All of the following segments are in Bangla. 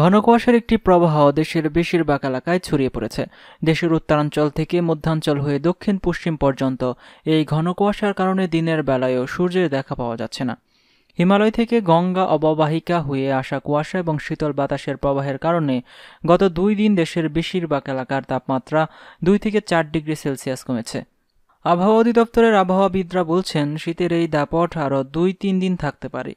ঘন কুয়াশার একটি প্রবাহ দেশের বেশিরভাগ এলাকায় ছড়িয়ে পড়েছে দেশের উত্তরাঞ্চল থেকে মধ্যাঞ্চল হয়ে দক্ষিণ পশ্চিম পর্যন্ত এই ঘন কুয়াশার কারণে দিনের বেলায়ও সূর্যের দেখা পাওয়া যাচ্ছে না হিমালয় থেকে গঙ্গা অববাহিকা হয়ে আসা কুয়াশা এবং শীতল বাতাসের প্রবাহের কারণে গত দুই দিন দেশের বেশিরভাগ এলাকার তাপমাত্রা দুই থেকে চার ডিগ্রি সেলসিয়াস কমেছে আবহাওয়া অধিদপ্তরের আবহাওয়াবিদরা বলছেন শীতের এই দাপট আরও দুই তিন দিন থাকতে পারে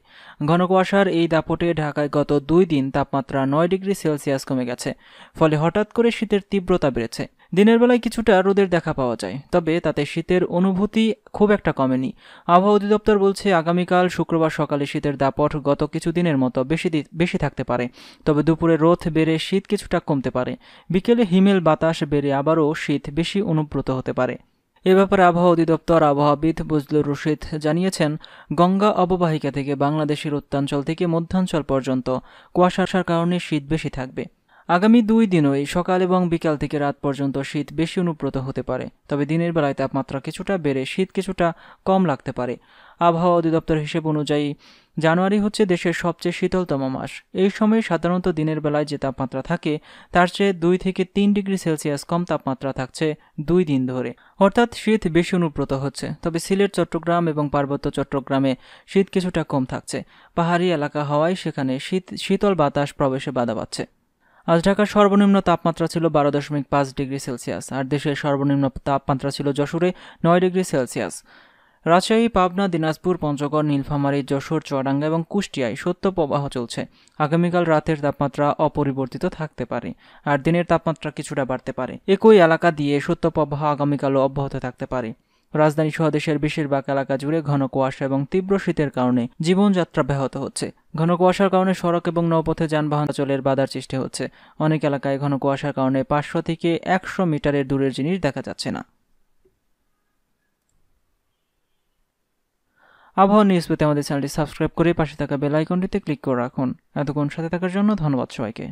ঘন কুয়াশার এই দাপটে ঢাকায় গত দুই দিন তাপমাত্রা নয় ডিগ্রি সেলসিয়াস কমে গেছে ফলে হঠাৎ করে শীতের তীব্রতা বেড়েছে দিনের বেলায় কিছুটা রোদের দেখা পাওয়া যায় তবে তাতে শীতের অনুভূতি খুব একটা কমেনি আবহাওয়া অধিদপ্তর বলছে আগামীকাল শুক্রবার সকালে শীতের দাপট গত কিছুদিনের মতো বেশি বেশি থাকতে পারে তবে দুপুরে রোদ বেড়ে শীত কিছুটা কমতে পারে বিকেলে হিমেল বাতাস বেড়ে আবারও শীত বেশি অনুব্রত হতে পারে এ ব্যাপারে আবহাওয়া অধিদপ্তর আবহাওয়াবিদ বজলুর রশিদ জানিয়েছেন গঙ্গা অববাহিকা থেকে বাংলাদেশের উত্তাঞ্চল থেকে মধ্যাঞ্চল পর্যন্ত কুয়াশার কারণে শীত বেশি থাকবে আগামী দুই দিনই সকাল এবং বিকাল থেকে রাত পর্যন্ত শীত বেশি অনুব্রত হতে পারে তবে দিনের বেলায় তাপমাত্রা কিছুটা বেড়ে শীত কিছুটা কম লাগতে পারে আবহাওয়া অধিদপ্তর হিসেব অনুযায়ী জানুয়ারি হচ্ছে দেশের সবচেয়ে শীতলতম মাস এই সময়ে সাধারণত দিনের বেলায় যে তাপমাত্রা থাকে তার চেয়ে দুই থেকে তিন ডিগ্রি সেলসিয়াস কম তাপমাত্রা থাকছে দুই দিন ধরে অর্থাৎ শীত বেশি অনুব্রত হচ্ছে তবে সিলেট চট্টগ্রাম এবং পার্বত্য চট্টগ্রামে শীত কিছুটা কম থাকছে পাহাড়ি এলাকা হওয়ায় সেখানে শীত শীতল বাতাস প্রবেশে বাধা পাচ্ছে আজ ঢাকার সর্বনিম্ন তাপমাত্রা ছিল বারো দশমিক পাঁচ ডিগ্রি সেলসিয়াস আর দেশের সর্বনিম্ন তাপমাত্রা ছিল যশোরে নয় ডিগ্রি সেলসিয়াস রাজশাহী পাবনা দিনাজপুর পঞ্চগড় নীলফামারী যশোর চুয়াডাঙ্গা এবং কুষ্টিয়ায় সত্য প্রবাহ চলছে আগামীকাল রাতের তাপমাত্রা অপরিবর্তিত থাকতে পারে আর দিনের তাপমাত্রা কিছুটা বাড়তে পারে একই এলাকা দিয়ে সত্য প্রবাহ আগামীকালও অব্যাহত থাকতে পারে রাজধানী সহ দেশের বেশিরভাগ এলাকা জুড়ে ঘন কুয়াশা এবং তীব্র শীতের কারণে জীবনযাত্রা ব্যাহত হচ্ছে ঘন কুয়াশার কারণে সড়ক এবং নৌপথে যানবাহন চলাচলের বাধার সৃষ্টি হচ্ছে অনেক এলাকায় ঘন কুয়াশার কারণে পাঁচশো থেকে একশো মিটারের দূরের জিনিস দেখা যাচ্ছে না আবহাওয়া নিউজ পেতে আমাদের চ্যানেলটি সাবস্ক্রাইব করে পাশে থাকা বেল আইকনটিতে ক্লিক করে রাখুন এতক্ষণ সাথে থাকার জন্য ধন্যবাদ সবাইকে